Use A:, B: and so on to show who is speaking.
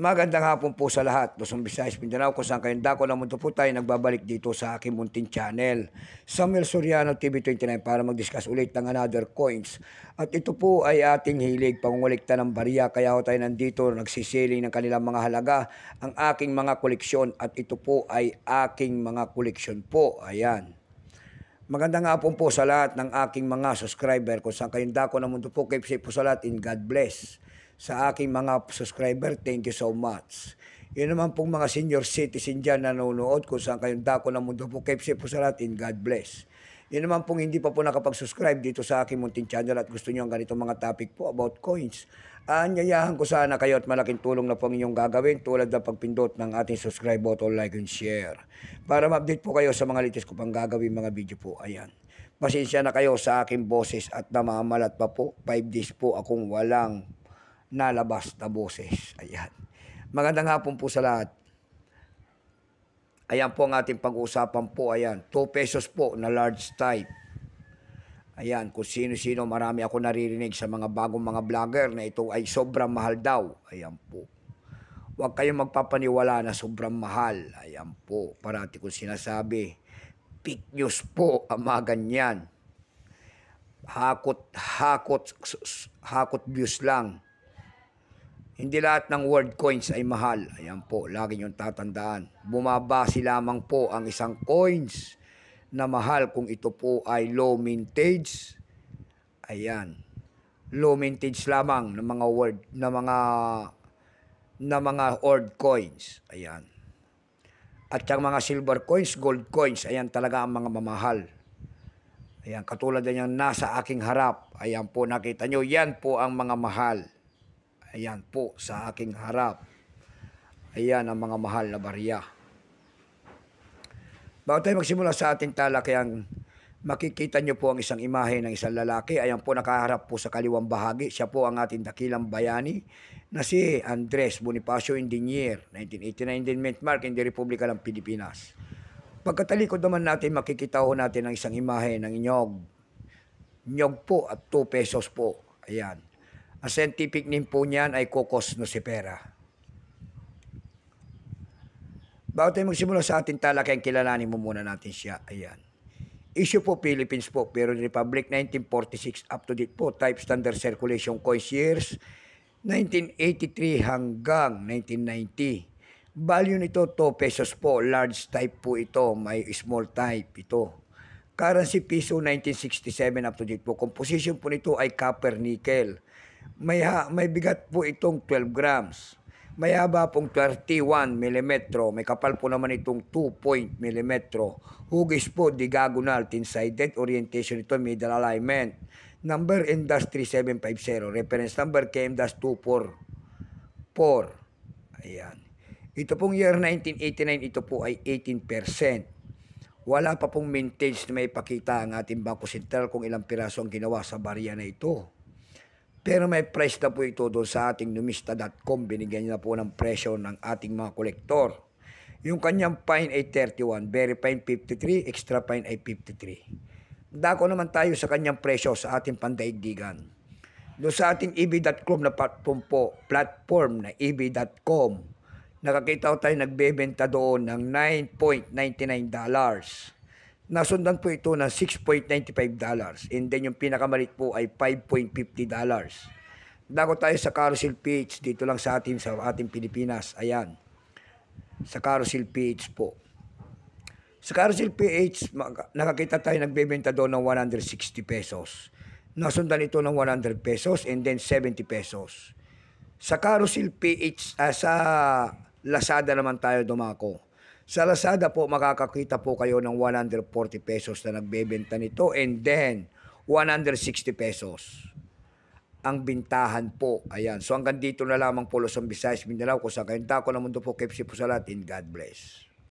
A: Magandang hapon po sa lahat. Luzon, Visayas, Mindanao, kung saan kayong dako ng mundo po tayo, nagbabalik dito sa aking munting channel, Samuel Soriano TV29 para mag-discuss ulit ng another coins. At ito po ay ating hilig, pangungulikta ng bariya, kaya ho tayo nandito, nagsisiling ng kanilang mga halaga, ang aking mga koleksyon at ito po ay aking mga koleksyon po. Ayan. Magandang hapon po sa lahat ng aking mga subscriber. Kung saan kayong dako ng mundo po, keep po sa lahat and God bless. Sa aking mga subscriber, thank you so much. Yun naman pong mga senior citizen dyan na nanonood, kung saan kayong dako ng mundo po, keep po sa lahat and God bless. Yun naman pong hindi pa po nakapag-subscribe dito sa aking munting channel at gusto niyo ang ganitong mga topic po about coins. Anyayahan ko sana kayo at malaking tulong na po ang inyong gagawin tulad ng pagpindot ng ating subscribe button, like and share. Para ma-update po kayo sa mga latest ko pang gagawin mga video po. Ayan. Pasensya na kayo sa aking boses at namamalat pa po. 5 days po akong walang nalabas na boses. Ayan. Maganda nga po sa lahat. Ayan po ang ating pag-uusapan po. Ayan, 2 pesos po na large type. Ayan, kung sino-sino, marami ako naririnig sa mga bagong mga vlogger na ito ay sobrang mahal daw. Ayan po. Huwag kayong magpapaniwala na sobrang mahal. Ayan po, parati kong sinasabi. Fake news po ang mga ganyan. Hakot, hakot, hakot views lang. Hindi lahat ng world coins ay mahal. Ayan po, lagi niyong tatandaan. Bumabase lamang po ang isang coins na mahal kung ito po ay low mintage. Ayan. Low mintage lamang ng mga world na mga na mga old coins. Ayan. At yung mga silver coins, gold coins, ayan talaga ang mga mamahal. Ayan, katulad din yung nasa aking harap. Ayan po, nakita nyo, yan po ang mga mahal. Ayan po sa aking harap. Ayan ang mga mahal na barya. Bago tayo magsimula sa ating talakayan, makikita niyo po ang isang imahe ng isang lalaki. Ayan po, nakaharap po sa kaliwang bahagi. Siya po ang ating dakilang bayani na si Andres Bonifacio Indinier, 1989 Denmark in the Republika ng Pilipinas. Pagkatalikod naman natin, makikita ho natin ang isang imahe ng inyog. Nyog po at 2 pesos po. Ayan. Ang scientific name po niyan ay Cocos nocifera. Bago tayo magsimula sa ating talakay, kilalanin mo muna natin siya. Ayan. Issue po Philippines po, pero Republic 1946 up to date po, type standard circulation coins years 1983 hanggang 1990. Value nito 2 pesos po, large type po ito, may small type ito. Currency piso 1967 up to date po. Composition po nito ay copper nickel. May, ha, may bigat po itong 12 grams. May haba pong 31 mm. May kapal po naman itong 2 mm. Hugis po, diagonal, tin orientation ito, middle alignment. Number industry 750. Reference number KM-244. Ayan. Ito pong year 1989, ito po ay 18% wala pa pong mintage na may pakita ang ating Bangko Central kung ilang piraso ang ginawa sa barya na ito. Pero may price na po ito doon sa ating numista.com. Binigyan niya po ng presyo ng ating mga kolektor. Yung kanyang fine ay 31, very fine 53, extra fine ay 53. Dako naman tayo sa kanyang presyo sa ating pandaigdigan. Doon sa ating eb.com na platform po, platform na eb.com, nakakita ko tayo nagbebenta doon ng 9.99 dollars nasundan po ito ng 6.95 dollars. And then yung pinakamalit po ay 5.50 dollars. Dako tayo sa carousel page dito lang sa atin sa ating Pilipinas. Ayan. Sa carousel page po. Sa carousel PH, nakakita tayo nagbebenta doon ng 160 pesos. Nasundan ito ng 100 pesos and then 70 pesos. Sa carousel PH, uh, ah, sa Lazada naman tayo dumako sa Lazada po, makakakita po kayo ng 140 pesos na nagbebenta nito and then 160 pesos ang bintahan po. Ayan. So hanggang dito na lamang po Luzon, Visayas, Mindanao. Kung sa kayong dako ng mundo po, keep po sa lahat and God bless.